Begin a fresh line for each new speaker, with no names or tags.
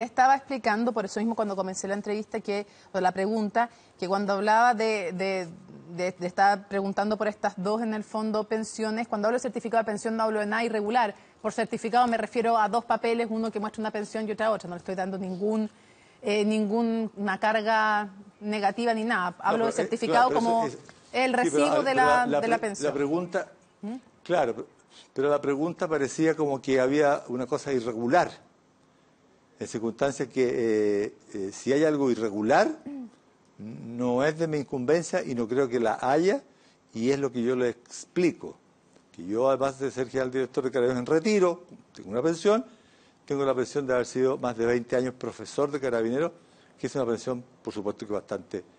Estaba explicando, por eso mismo cuando comencé la entrevista, que, o la pregunta, que cuando hablaba de, estar preguntando por estas dos en el fondo pensiones, cuando hablo de certificado de pensión no hablo de nada irregular. Por certificado me refiero a dos papeles, uno que muestra una pensión y otra otra. No le estoy dando ningún eh, ninguna carga negativa ni nada. Hablo de eh,
certificado como el recibo de, la, la, pensión. La
pregunta, ¿Mm? claro, pero la pregunta parecía como que había una cosa irregular en circunstancias que eh, eh, si hay algo irregular, no es de mi incumbencia y no creo que la haya, y es lo que yo le explico. Que yo, además de ser general director de Carabineros en retiro, tengo una pensión, tengo la pensión de haber sido más de 20 años profesor de Carabineros, que es una pensión, por supuesto, que bastante